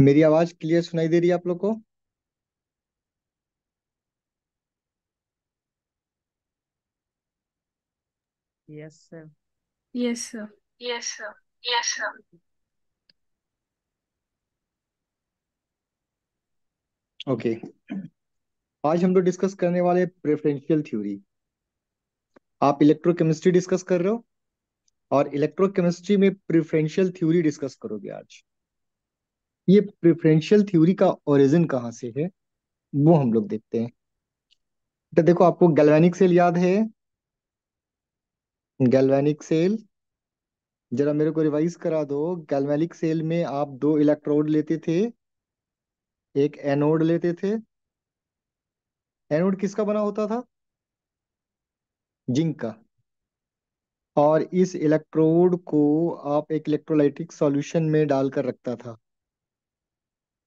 मेरी आवाज क्लियर सुनाई दे रही है आप लोग को यस यस यस ओके आज हम लोग डिस्कस करने वाले प्रेफरेंशियल थ्योरी आप इलेक्ट्रोकेमिस्ट्री डिस्कस कर रहे हो और इलेक्ट्रोकेमिस्ट्री में प्रेफरेंशियल थ्योरी डिस्कस करोगे आज ये प्रेफरेंशियल थ्योरी का ओरिजिन कहाँ से है वो हम लोग देखते हैं तो देखो आपको गैल्वेनिक सेल याद है गैल्वेनिक सेल जरा मेरे को रिवाइज करा दो गैल्वेनिक सेल में आप दो इलेक्ट्रोड लेते थे एक एनोड लेते थे एनोड किसका बना होता था जिंक का और इस इलेक्ट्रोड को आप एक इलेक्ट्रोलाइटिक सॉल्यूशन में डालकर रखता था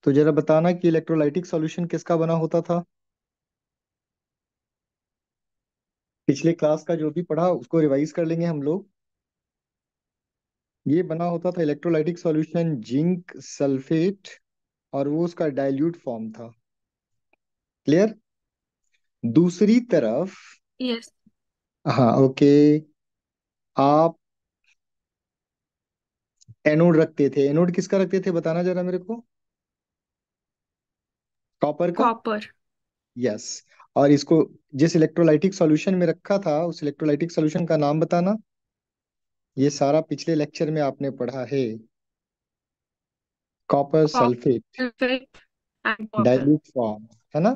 तो जरा बताना कि इलेक्ट्रोलाइटिक सॉल्यूशन किसका बना होता था पिछले क्लास का जो भी पढ़ा उसको रिवाइज कर लेंगे हम लोग ये बना होता था इलेक्ट्रोलाइटिक सॉल्यूशन जिंक सल्फेट और वो उसका डाइल्यूट फॉर्म था क्लियर दूसरी तरफ yes. हाँ ओके आप एनोड रखते थे एनोड किसका रखते थे बताना जरा मेरे को कॉपर का कॉपर यस और इसको जिस इलेक्ट्रोलाइटिक सॉल्यूशन में रखा था उस इलेक्ट्रोलाइटिक सॉल्यूशन का नाम बताना ये सारा पिछले लेक्चर में आपने पढ़ा है कॉपर सल्फेट डाइल्यूट फॉर्म है ना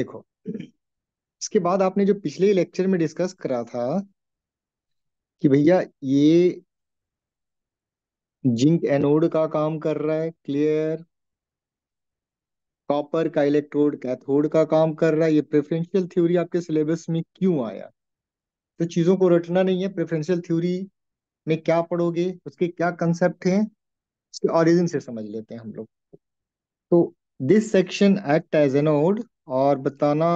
देखो इसके बाद आपने जो पिछले लेक्चर में डिस्कस करा था कि भैया ये जिंक एनोड का काम कर रहा है क्लियर कॉपर का इलेक्ट्रोड कैथोड का काम कर रहा है ये प्रेफरेंशियल थ्योरी आपके सिलेबस में क्यों आया तो चीज़ों को रटना नहीं है प्रेफरेंशियल थ्योरी में क्या पढ़ोगे उसके क्या कंसेप्ट हैं उसके ऑरिजिन से समझ लेते हैं हम लोग तो this section act as anode और बताना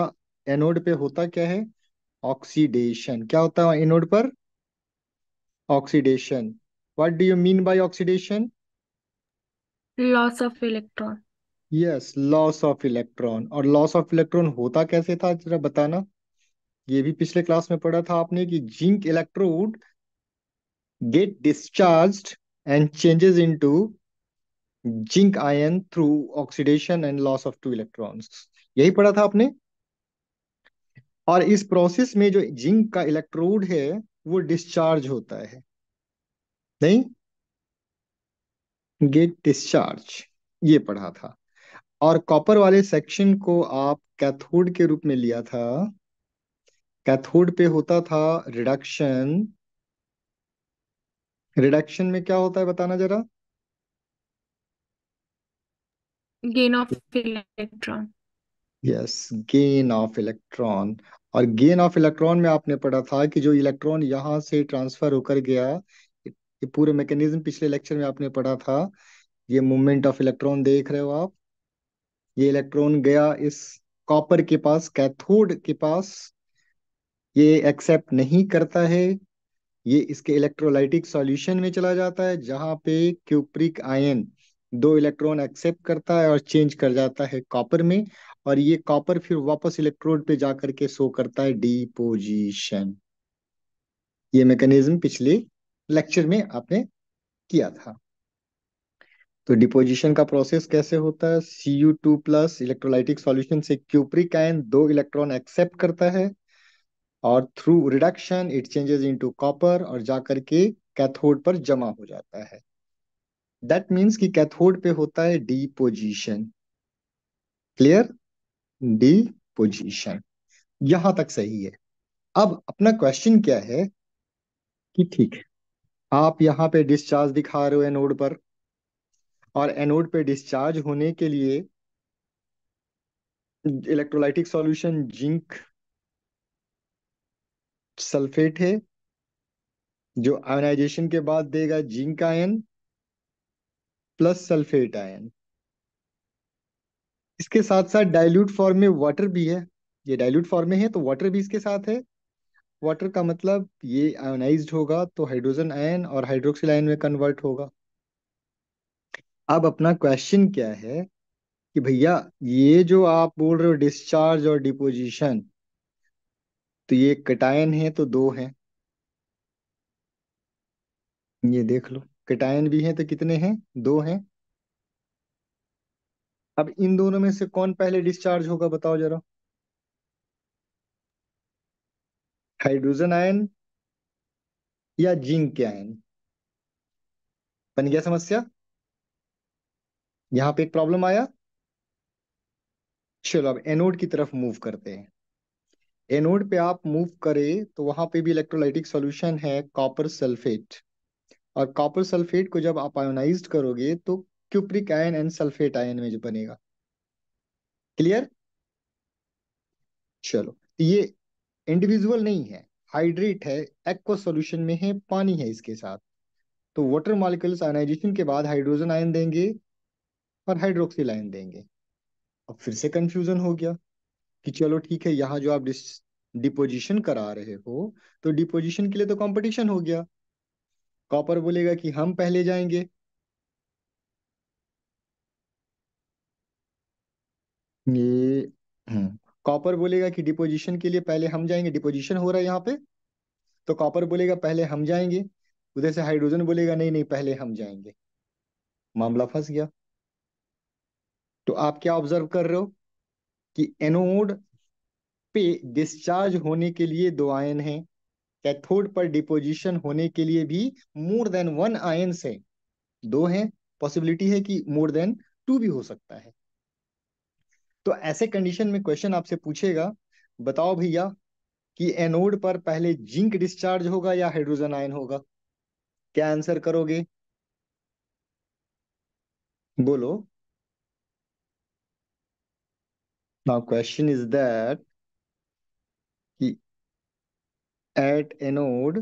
एनोड पे होता क्या है ऑक्सीडेशन क्या होता है एनोड पर oxidation what do you mean by oxidation loss of electron yes loss of electron और लॉस ऑफ इलेक्ट्रॉन होता कैसे था जरा बताना ये भी पिछले क्लास में पढ़ा था आपने कि zinc electrode discharge and changes into zinc ion through oxidation and loss of two electrons यही पढ़ा था आपने और इस प्रोसेस में जो जिंक का इलेक्ट्रोड है वो डिस्चार्ज होता है नहीं गेट डिस्चार्ज ये पढ़ा था और कॉपर वाले सेक्शन को आप कैथोड के रूप में लिया था कैथोड पे होता था रिडक्शन रिडक्शन में क्या होता है बताना जरा gain of electron yes gain of electron और गेन ऑफ इलेक्ट्रॉन में आपने पढ़ा था कि जो इलेक्ट्रॉन यहां से ट्रांसफर होकर गया ये पूरे मैकेनिज्म पिछले लेक्चर में आपने पढ़ा था ये मूवमेंट ऑफ इलेक्ट्रॉन देख रहे हो आप ये इलेक्ट्रॉन गया इस कॉपर के पास कैथोड के पास ये एक्सेप्ट नहीं करता है ये इसके इलेक्ट्रोलाइटिक सॉल्यूशन में चला जाता है जहां पे क्यूप्रिक आयन दो इलेक्ट्रॉन एक्सेप्ट करता है और चेंज कर जाता है कॉपर में और ये कॉपर फिर वापस इलेक्ट्रोड पे जाकर के शो करता है डिपोजिशन ये मैकेनिज्म पिछले लेक्चर में आपने किया था तो डिपोजिशन का प्रोसेस कैसे होता है C U two plus electrolytic solution से क्यूप्रिक आयन दो इलेक्ट्रॉन एक्सेप्ट करता है और through reduction it changes into copper और जाकर के कैथोड पर जमा हो जाता है दैट मीन्स कि कैथोड पे होता है deposition clear deposition यहां तक सही है अब अपना क्वेश्चन क्या है कि ठीक है आप यहाँ पे डिस्चार्ज दिखा रहे हो नोड पर और एनोड पे डिस्चार्ज होने के लिए इलेक्ट्रोलाइटिक सॉल्यूशन जिंक सल्फेट है जो आयोनाइजेशन के बाद देगा zinc ion plus sulphate ion इसके साथ साथ डाइल्यूट फॉर्म में वाटर भी है ये डाइल्यूट फॉर्म में है तो वाटर भी इसके साथ है वाटर का मतलब ये आयोनाइज होगा तो हाइड्रोजन आयन और हाइड्रोक्सिल आयन में कन्वर्ट होगा अब अपना क्वेश्चन क्या है कि भैया ये जो आप बोल रहे हो डिस्चार्ज और डिपोजिशन तो ये कटायन है तो दो है ये देख लो कटायन भी है तो कितने हैं दो हैं अब इन दोनों में से कौन पहले डिस्चार्ज होगा बताओ जरा हाइड्रोजन आयन या जिंक के आयन बन गया समस्या यहाँ पे एक प्रॉब्लम आया चलो अब एनोड की तरफ मूव करते हैं एनोड पे आप मूव करें तो वहां पे भी इलेक्ट्रोलाइटिक सॉल्यूशन है कॉपर सल्फेट और कॉपर सल्फेट को जब आप आयोनाइज करोगे तो cupric ion and sulphate ion में जो बनेगा क्लियर चलो तो ये इंडिविजुअल नहीं है हाइड्रेट है एक्वा सॉल्यूशन में है पानी है इसके साथ तो वाटर मॉलिक्यूल्स आयोनाइजेशन के बाद हाइड्रोजन आयन देंगे और हाइड्रोक्सी लाइन देंगे अब फिर से कंफ्यूजन हो गया कि चलो ठीक है यहाँ जो आप डिपोजिशन करा रहे हो तो डिपोजिशन के लिए तो कंपटीशन हो गया कॉपर बोलेगा कि हम पहले जाएंगे ये कॉपर हम्म, बोलेगा कि डिपोजिशन के लिए पहले हम जाएंगे डिपोजिशन हो रहा है यहाँ पे तो कॉपर बोलेगा पहले हम जाएंगे उधर से हाइड्रोजन बोलेगा नहीं नहीं पहले हम जाएंगे मामला फंस गया तो आप क्या ऑब्जर्व कर रहे हो कि एनोड पे डिस्चार्ज होने के लिए दो आयन हैं कैथोड पर डिपोजिशन होने के लिए भी मोर देन वन आयन है दो हैं पॉसिबिलिटी है कि मोर देन टू भी हो सकता है तो ऐसे कंडीशन में क्वेश्चन आपसे पूछेगा बताओ भैया कि एनोड पर पहले जिंक डिस्चार्ज होगा या हाइड्रोजन आयन होगा क्या आंसर करोगे बोलो Now question is that कि at anode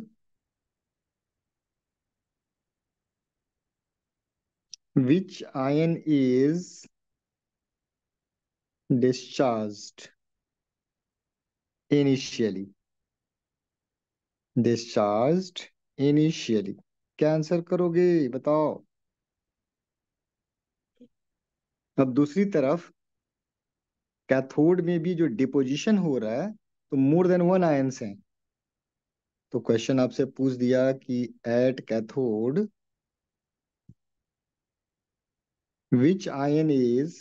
which ion is discharged initially discharged initially क्या आंसर करोगे बताओ अब दूसरी तरफ कैथोड में भी जो डिपोजिशन हो रहा है तो मोर देन वन आयंस हैं तो क्वेश्चन आपसे पूछ दिया कि at cathode which ion is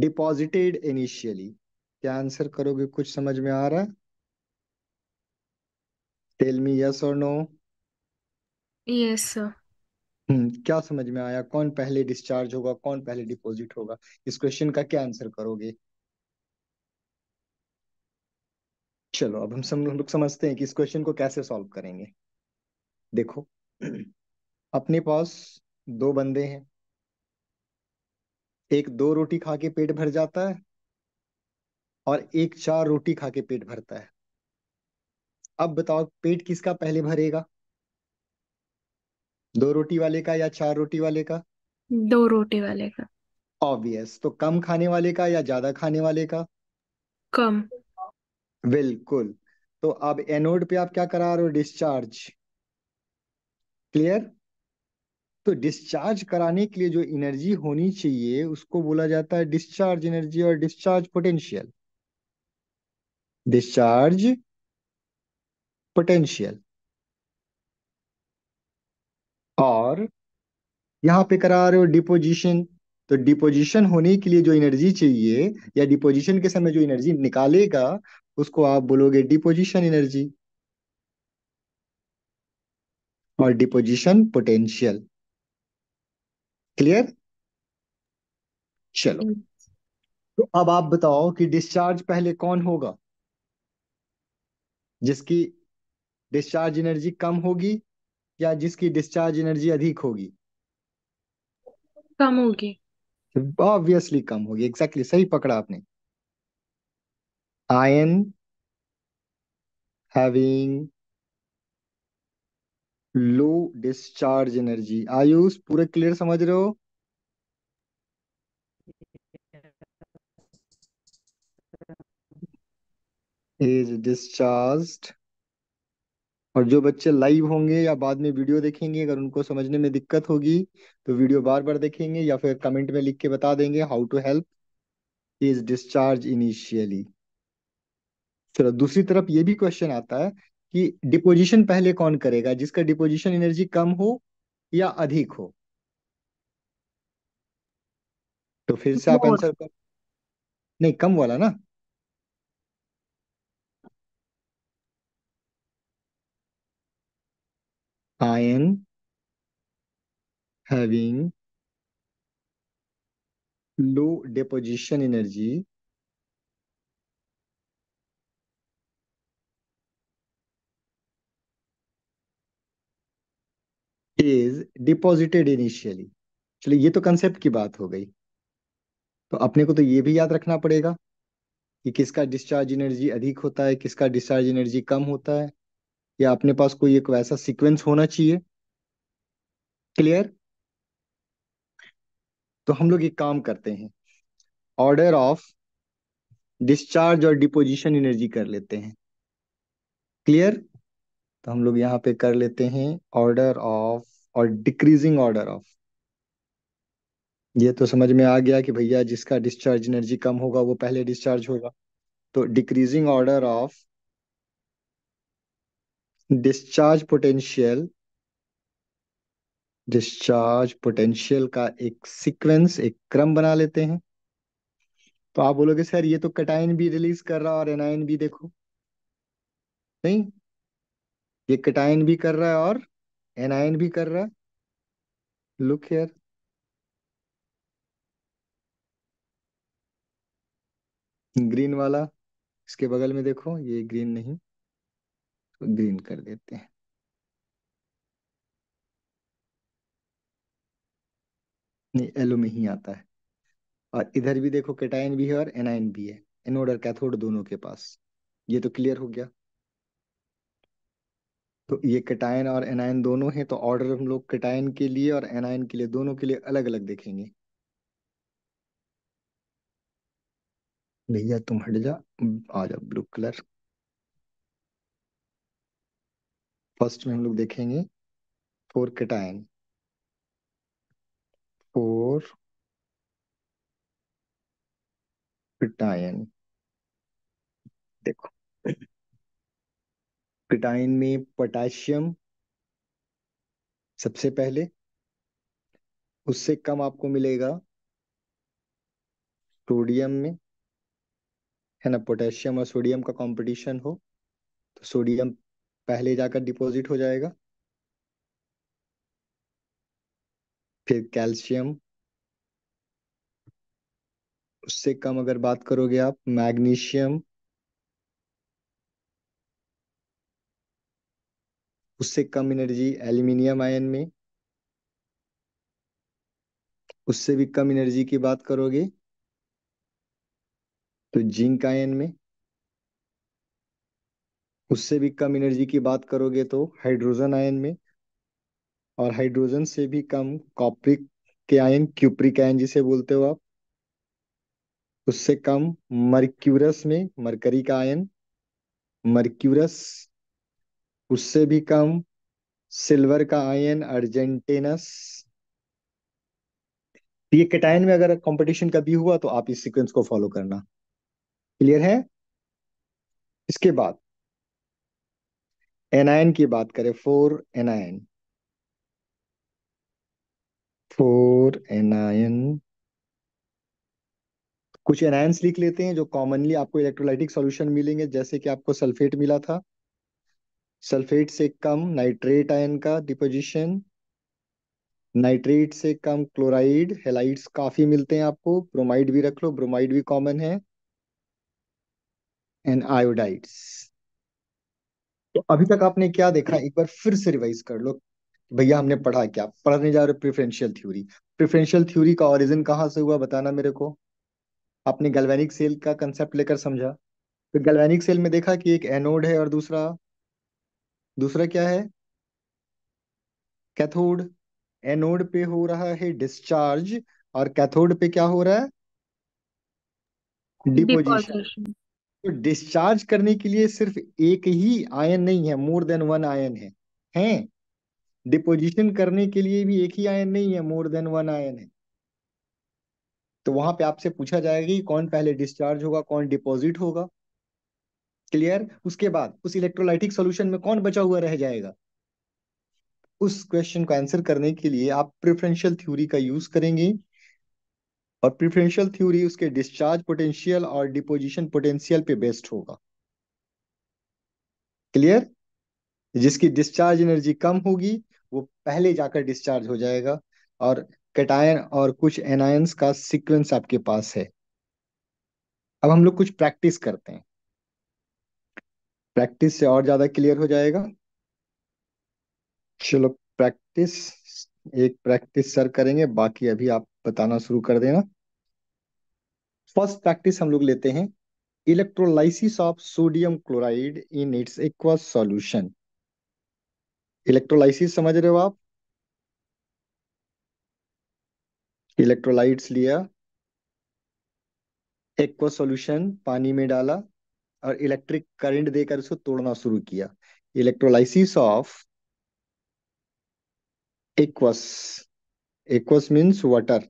deposited initially क्या आंसर करोगे कुछ समझ में आ रहा है टेल मी यस और नो यस सर हम्म, क्या समझ में आया कौन पहले डिस्चार्ज होगा कौन पहले डिपॉजिट होगा इस क्वेश्चन का क्या आंसर करोगे चलो अब हम सब लोग समझते हैं कि इस क्वेश्चन को कैसे सॉल्व करेंगे देखो अपने पास दो बंदे हैं एक दो रोटी खा के पेट भर जाता है और एक चार रोटी खा के पेट भरता है अब बताओ पेट किसका पहले भरेगा दो रोटी वाले का या चार रोटी वाले का दो रोटी वाले का ऑब्वियस तो कम खाने वाले का या ज्यादा खाने वाले का कम बिल्कुल तो अब एनोड पे आप क्या करा रहे हो डिस्चार्ज क्लियर तो डिस्चार्ज कराने के लिए जो एनर्जी होनी चाहिए उसको बोला जाता है डिस्चार्ज एनर्जी और डिस्चार्ज पोटेंशियल डिस्चार्ज पोटेंशियल और यहाँ पे करा रहे हो डिपोजिशन तो डिपोजिशन होने के लिए जो एनर्जी चाहिए या डिपोजिशन के समय जो एनर्जी निकालेगा उसको आप बोलोगे डिपोजिशन एनर्जी और डिपोजिशन पोटेंशियल क्लियर चलो हम्म। तो अब आप बताओ कि डिस्चार्ज पहले कौन होगा जिसकी डिस्चार्ज एनर्जी कम होगी या जिसकी डिस्चार्ज एनर्जी अधिक होगी कम होगी ऑब्वियसली कम होगी एग्जैक्टली exactly, सही पकड़ा आपने ion having low discharge energy Ayush पूरे क्लियर समझ रहे हो इज डिस्चार्ज्ड और जो बच्चे लाइव होंगे या बाद में वीडियो देखेंगे अगर उनको समझने में दिक्कत होगी तो वीडियो बार बार देखेंगे या फिर कमेंट में लिख के बता देंगे how to help is discharge initially चलो दूसरी तरफ ये भी क्वेश्चन आता है कि डिपोजिशन पहले कौन करेगा जिसका डिपोजिशन एनर्जी कम हो या अधिक हो तो फिर से आप आंसर कर नहीं कम वाला ना I am having low deposition energy is deposited initially चलिए ये तो कंसेप्ट की बात हो गई तो अपने को तो ये भी याद रखना पड़ेगा कि किसका डिस्चार्ज एनर्जी अधिक होता है किसका डिस्चार्ज एनर्जी कम होता है या अपने पास कोई एक वैसा सीक्वेंस होना चाहिए क्लियर तो हम लोग एक काम करते हैं ऑर्डर ऑफ डिस्चार्ज और डिपोजिशन एनर्जी कर लेते हैं क्लियर तो हम लोग यहाँ पे कर लेते हैं ऑर्डर ऑफ और डिक्रीजिंग ऑर्डर ऑफ ये तो समझ में आ गया कि भैया जिसका डिस्चार्ज एनर्जी कम होगा वो पहले डिस्चार्ज होगा तो decreasing order of discharge potential discharge potential का एक सीक्वेंस एक क्रम बना लेते हैं तो आप बोलोगे सर ये तो कटाइन भी रिलीज कर रहा है और एनाइन भी देखो नहीं ये कटाइन भी कर रहा है और एनाइन भी कर रहा है लुक हेयर ग्रीन वाला इसके बगल में देखो ये ग्रीन नहीं इसको ग्रीन कर देते हैं नहीं एलो में ही आता है और इधर भी देखो कैटाइन भी है और एनाइन भी है एनोड और कैथोड दोनों के पास ये तो क्लियर हो गया तो ये कैटाइन और एनाइन दोनों हैं तो ऑर्डर हम लोग कैटाइन के लिए और एनाइन के लिए दोनों के लिए अलग अलग देखेंगे भैया तुम हट जा आ जा ब्लू कलर फर्स्ट में हम लोग देखेंगे फोर केटाइन फोर पिटायन देखो पिटाइन में पोटेशियम सबसे पहले उससे कम आपको मिलेगा सोडियम में है ना पोटेशियम और सोडियम का कंपटीशन हो तो सोडियम पहले जाकर डिपॉजिट हो जाएगा फिर कैल्शियम उससे कम अगर बात करोगे आप मैग्नीशियम उससे कम एनर्जी एल्यूमिनियम आयन में उससे भी कम एनर्जी की बात करोगे तो जिंक आयन में उससे भी कम एनर्जी की बात करोगे तो हाइड्रोजन आयन में और हाइड्रोजन से भी कम कॉप्रिक के आयन क्यूप्रिक आयन जिसे बोलते हो आप उससे कम मर्क्यूरस में मरकरी का आयन मर्क्यूरस उससे भी कम सिल्वर का आयन अर्जेंटेनस ये केटायन में अगर कंपटीशन कभी हुआ तो आप इस सीक्वेंस को फॉलो करना क्लियर है इसके बाद एनआईएन की बात करें फोर एनआईएन फोर एनआईएन कुछ एनायंस लिख लेते हैं जो कॉमनली आपको इलेक्ट्रोलाइटिक सॉल्यूशन मिलेंगे जैसे कि आपको सल्फेट मिला था सल्फेट से कम नाइट्रेट आयन का डिपोजिशन नाइट्रेट से कम क्लोराइड हेलाइड्स काफी मिलते हैं आपको ब्रोमाइड भी रख लो ब्रोमाइड भी कॉमन है एंड आयोडाइड्स तो अभी तक आपने क्या देखा एक बार फिर से रिवाइज कर लो भैया हमने पढ़ा क्या पढ़ने जा रहे प्रिफरेंशियल थ्योरी प्रिफरेंशियल थ्योरी का ओरिजिन कहाँ से हुआ बताना मेरे को आपने गैल्वेनिक सेल का कंसेप्ट लेकर समझा तो गैल्वेनिक सेल में देखा कि एक एनोड है और दूसरा दूसरा क्या है कैथोड एनोड पे हो रहा है डिस्चार्ज और कैथोड पे क्या हो रहा है डिपोजिशन तो डिस्चार्ज करने के लिए सिर्फ एक ही आयन नहीं है मोर देन वन आयन है हैं डिपोजिशन करने के लिए भी एक ही आयन नहीं है मोर देन वन आयन है तो वहां पे आपसे पूछा जाएगा कि कौन पहले डिस्चार्ज होगा कौन डिपॉजिट होगा क्लियर उसके बाद उस इलेक्ट्रोलाइटिक सॉल्यूशन में कौन बचा हुआ रह जाएगा उस क्वेश्चन को आंसर करने के लिए आप प्रिफरेंशियल थ्योरी का यूज करेंगे और प्रिफरेंशियल थ्योरी उसके डिस्चार्ज पोटेंशियल और डिपोजिशन पोटेंशियल पे बेस्ड होगा क्लियर जिसकी डिस्चार्ज एनर्जी कम होगी वो पहले जाकर डिस्चार्ज हो जाएगा और कैटायन और कुछ एनायंस का सीक्वेंस आपके पास है अब हम लोग कुछ प्रैक्टिस करते हैं प्रैक्टिस से और ज्यादा क्लियर हो जाएगा चलो प्रैक्टिस एक प्रैक्टिस सर करेंगे बाकी अभी आप बताना शुरू कर देना फर्स्ट प्रैक्टिस हम लोग लेते हैं electrolysis of sodium chloride in its aqua solution electrolysis समझ रहे हो आप इलेक्ट्रोलाइट्स लिया एक्वा सॉल्यूशन पानी में डाला और इलेक्ट्रिक करंट देकर उसको तोड़ना शुरू किया electrolysis of aqueous aqueous means water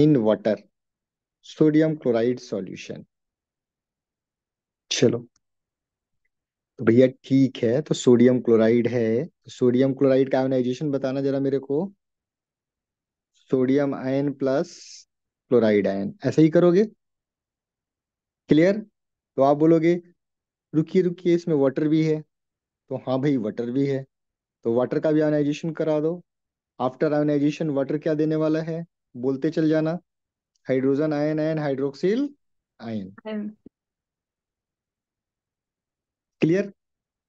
in water sodium chloride solution चलो तो भैया ठीक है तो सोडियम क्लोराइड है तो सोडियम क्लोराइड का आयोनाइजेशन बताना जरा मेरे को sodium ion plus chloride ion ऐसे ही करोगे क्लियर तो आप बोलोगे रुकिए रुकिए इसमें वाटर भी है तो हाँ भाई वाटर भी है तो वाटर का भी आयोनाइजेशन करा दो आफ्टर आयोनाइजेशन वाटर क्या देने वाला है बोलते चल जाना hydrogen ion and hydroxyl ion clear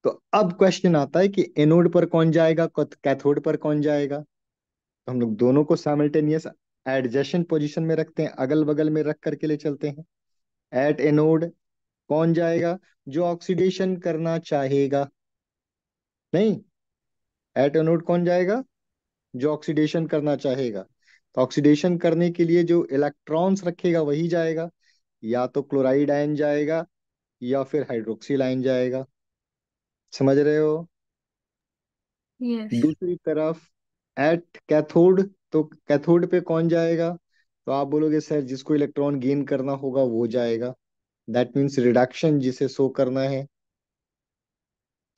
तो अब क्वेश्चन आता है कि एनोड पर कौन जाएगा कैथोड पर कौन जाएगा तो हम लोग दोनों को साइमल्टेनियस एडजेशन पोजीशन में रखते हैं अगल बगल में रख करके ले चलते हैं एट एनोड कौन जाएगा जो ऑक्सीडेशन करना चाहेगा नहीं एट एनोड कौन जाएगा जो ऑक्सीडेशन करना चाहेगा तो ऑक्सीडेशन करने के लिए जो इलेक्ट्रॉन्स रखेगा वही जाएगा या तो क्लोराइड आयन जाएगा या फिर हाइड्रोक्सिल आयन जाएगा समझ रहे हो yes. दूसरी तरफ एट कैथोड तो कैथोड पे कौन जाएगा तो आप बोलोगे सर जिसको इलेक्ट्रॉन गेन करना होगा वो जाएगा दैट मीन्स रिडक्शन जिसे शो करना है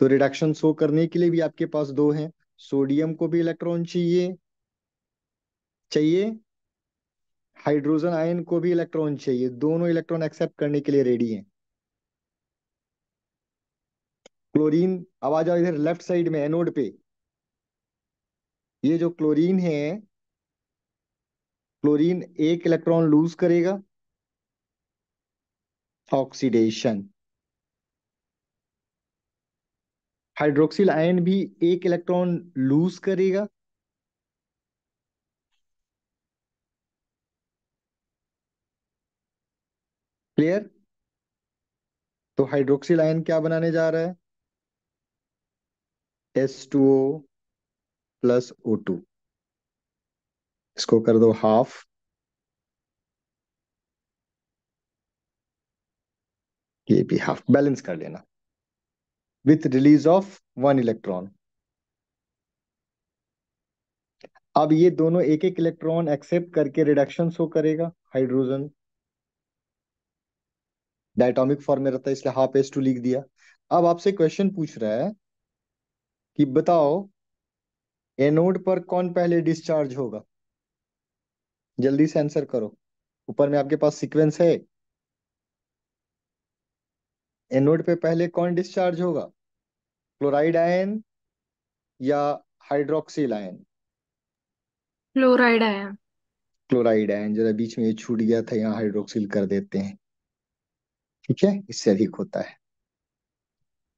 तो रिडक्शन शो करने के लिए भी आपके पास दो हैं सोडियम को भी इलेक्ट्रॉन चाहिए चाहिए हाइड्रोजन आयन को भी इलेक्ट्रॉन चाहिए दोनों इलेक्ट्रॉन एक्सेप्ट करने के लिए रेडी हैं क्लोरीन आवाज आ इधर लेफ्ट साइड में एनोड पे ये जो क्लोरीन है क्लोरीन एक इलेक्ट्रॉन लूज करेगा ऑक्सीडेशन हाइड्रोक्सिल आयन भी एक इलेक्ट्रॉन लूज करेगा क्लियर तो हाइड्रोक्सी लाइन क्या बनाने जा रहा है S two O plus O two इसको कर दो हाफ ये भी हाफ बैलेंस कर लेना with release of one electron अब ये दोनों एक एक इलेक्ट्रॉन एक्सेप्ट करके रिडक्शन शो करेगा हाइड्रोजन डायटोमिक फॉर्म में रहता है इसलिए हाफ एस टू लिख दिया अब आपसे क्वेश्चन पूछ रहा है कि बताओ एनोड पर कौन पहले डिस्चार्ज होगा जल्दी से आंसर करो ऊपर में आपके पास सीक्वेंस है एनोड पे पहले कौन डिस्चार्ज होगा क्लोराइड आयन या hydroxyl ion chloride ion chloride ion जरा बीच में ये छूट गया था यहाँ हाइड्रोक्सिल कर देते हैं ठीक है इससे अधिक होता है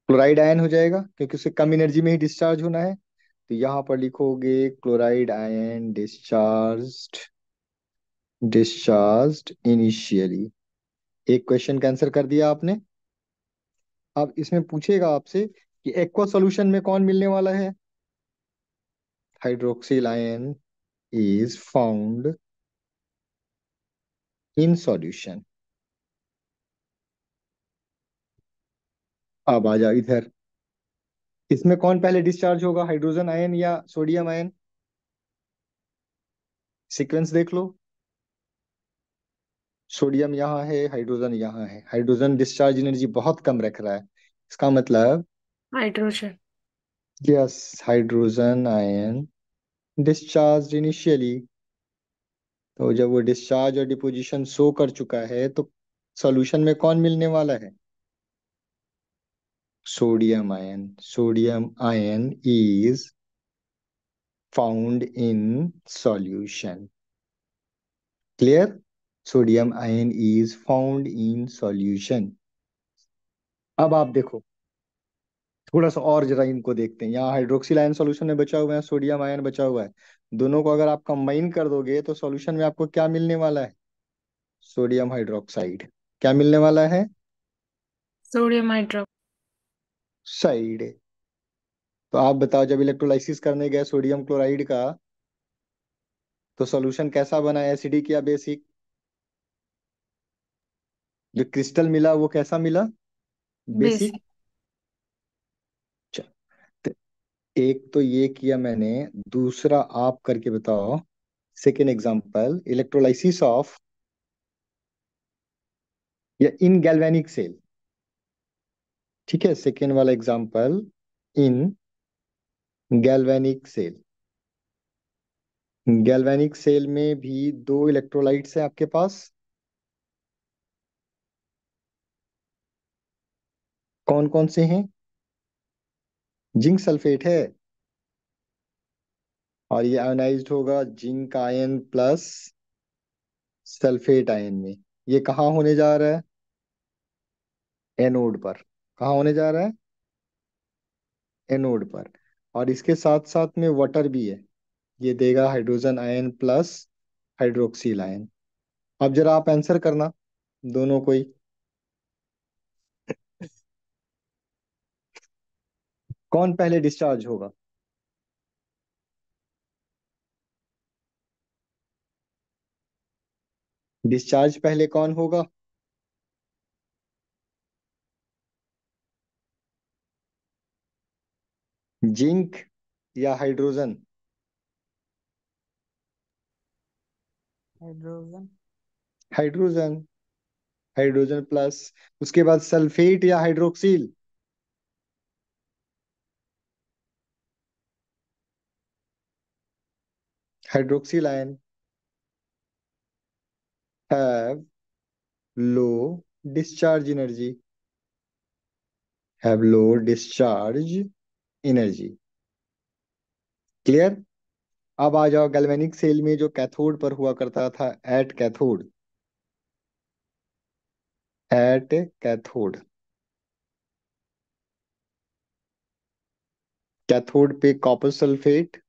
क्लोराइड आयन हो जाएगा क्योंकि उसे कम एनर्जी में ही डिस्चार्ज होना है तो यहां पर लिखोगे chloride ion discharge discharge initially एक क्वेश्चन का आंसर कर दिया आपने अब इसमें पूछेगा आपसे कि एक्वा सॉल्यूशन में कौन मिलने वाला है hydroxyl ion is found in solution अब आ जा इधर इसमें कौन पहले डिस्चार्ज होगा हाइड्रोजन आयन या सोडियम आयन सीक्वेंस देख लो सोडियम यहाँ है हाइड्रोजन यहाँ है हाइड्रोजन डिस्चार्ज एनर्जी बहुत कम रख रहा है इसका मतलब hydrogen yes hydrogen ion discharge initially तो जब वो डिस्चार्ज और डिपोजिशन शो कर चुका है तो सॉल्यूशन में कौन मिलने वाला है sodium ion. Sodium ion is found in solution. Clear? Sodium ion is found in solution अब आप देखो थोड़ा सा और जरा इनको देखते हैं यहाँ हाइड्रोक्सिल आयन सोल्यूशन में बचा हुआ है सोडियम आयन बचा हुआ है दोनों को अगर आप कंबाइन कर दोगे तो सोल्यूशन में आपको क्या मिलने वाला है सोडियम हाइड्रोक्साइड क्या मिलने वाला है सोडियम हाइड्रोक्स साइड तो आप बताओ जब इलेक्ट्रोलाइसिस करने गए सोडियम क्लोराइड का तो सॉल्यूशन कैसा बना एसिडिक या बेसिक जो क्रिस्टल मिला वो कैसा मिला बेसिक अच्छा, तो एक तो ये किया मैंने दूसरा आप करके बताओ सेकेंड एग्जाम्पल इलेक्ट्रोलाइसिस ऑफ या इन गैल्वेनिक सेल ठीक है सेकेंड वाला example in galvanic cell galvanic cell में भी दो इलेक्ट्रोलाइट्स हैं आपके पास कौन कौन से हैं जिंक सल्फेट है और ये आयोनाइज्ड होगा zinc ion plus sulphate ion में ये कहा होने जा रहा है एनोड पर कहा होने जा रहा है एनोड पर और इसके साथ साथ में वाटर भी है ये देगा hydrogen ion plus hydroxyl ion अब जरा आप आंसर करना दोनों को ही कौन पहले डिस्चार्ज होगा डिस्चार्ज पहले कौन होगा जिंक या hydrogen hydrogen hydrogen hydrogen plus उसके बाद सल्फेट या hydroxyl hydroxyl ion have low discharge energy have low discharge energy clear अब आ जाओ गैल्वेनिक सेल में जो कैथोड पर हुआ करता था at cathode at cathode cathode पे कॉपर सल्फेट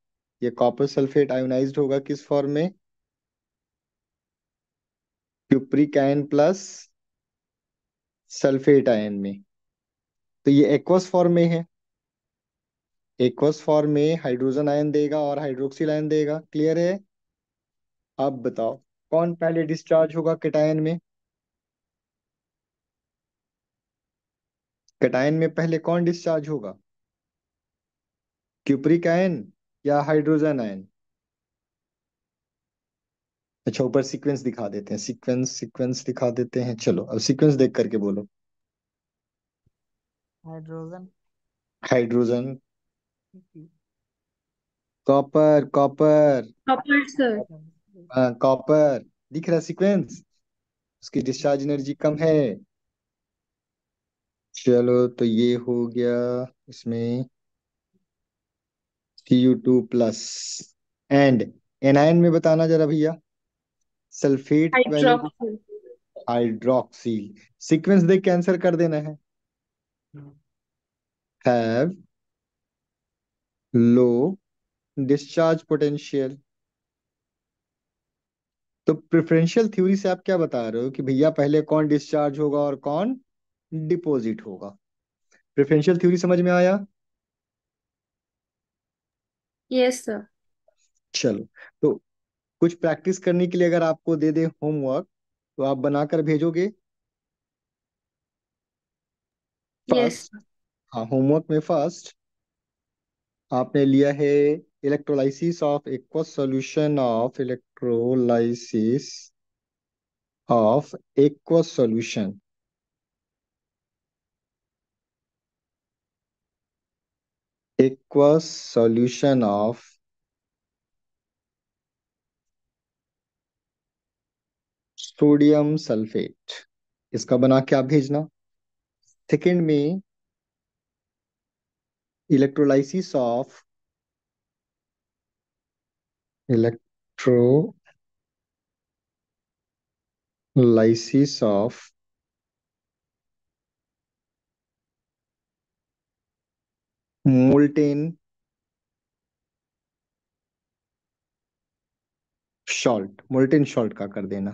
ये कॉपर सल्फेट आयोनाइज्ड होगा किस फॉर्म में cupric ion plus sulphate ion में तो ये एक्वस फॉर्म में है एक्वस फॉर्म में हाइड्रोजन आयन देगा और हाइड्रोक्सिल आयन देगा क्लियर है अब बताओ कौन पहले डिस्चार्ज होगा कटायन में कटायन में पहले कौन डिस्चार्ज होगा क्यूप्रिक आयन या हाइड्रोजन आयन अच्छा ऊपर सीक्वेंस दिखा देते हैं सीक्वेंस सीक्वेंस दिखा देते हैं चलो अब सीक्वेंस देख करके बोलो hydrogen hydrogen copper copper copper sir copper दिख रहा सीक्वेंस उसकी डिस्चार्ज एनर्जी कम है चलो तो ये हो गया इसमें C U two plus and anion में बताना जरा भैया सल्फेट हाइड्रोक्सी सीक्वेंस देख कैंसर कर देना है हैव low डिस्चार्ज पोटेंशियल तो प्रेफरेंशियल थ्योरी से आप क्या बता रहे हो कि भैया पहले कौन डिस्चार्ज होगा और कौन डिपॉजिट होगा प्रेफरेंशियल थ्योरी समझ में आया यस सर चलो तो कुछ प्रैक्टिस करने के लिए अगर आपको दे दे होमवर्क तो आप बनाकर भेजोगे यस yes. हाँ होमवर्क में फर्स्ट आपने लिया है electrolysis of aqueous solution of electrolysis of aqueous solution aqueous solution of sodium sulphate इसका बना के आप भेजना सेकेंड में electrolysis of electrolysis of molten salt molten salt का कर देना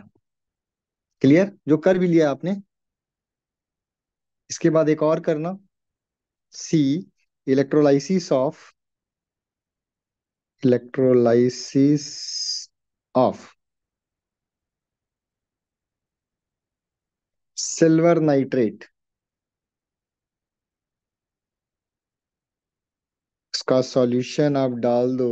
क्लियर जो कर भी लिया आपने इसके बाद एक और करना C electrolysis of electrolysis of silver nitrate इसका सॉल्यूशन आप डाल दो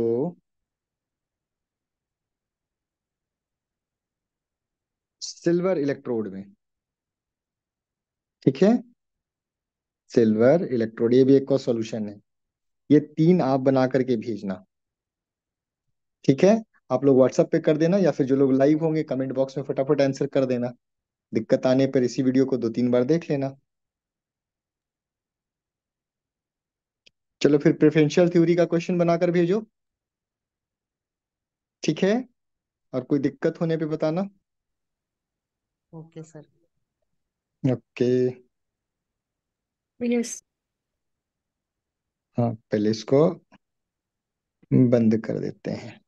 सिल्वर इलेक्ट्रोड में ठीक है सिल्वर इलेक्ट्रोड ये भी एक और सोल्यूशन है ये तीन आप बना करके भेजना ठीक है आप लोग व्हाट्सएप पे कर देना या फिर जो लोग लाइव होंगे कमेंट बॉक्स में फटाफट आंसर कर देना दिक्कत आने पर इसी वीडियो को दो तीन बार देख लेना चलो फिर प्रेफरेंशियल थ्योरी का क्वेश्चन बनाकर भेजो ठीक है और कोई दिक्कत होने पे बताना ओके सर ओके यस हाँ पहले इसको बंद कर देते हैं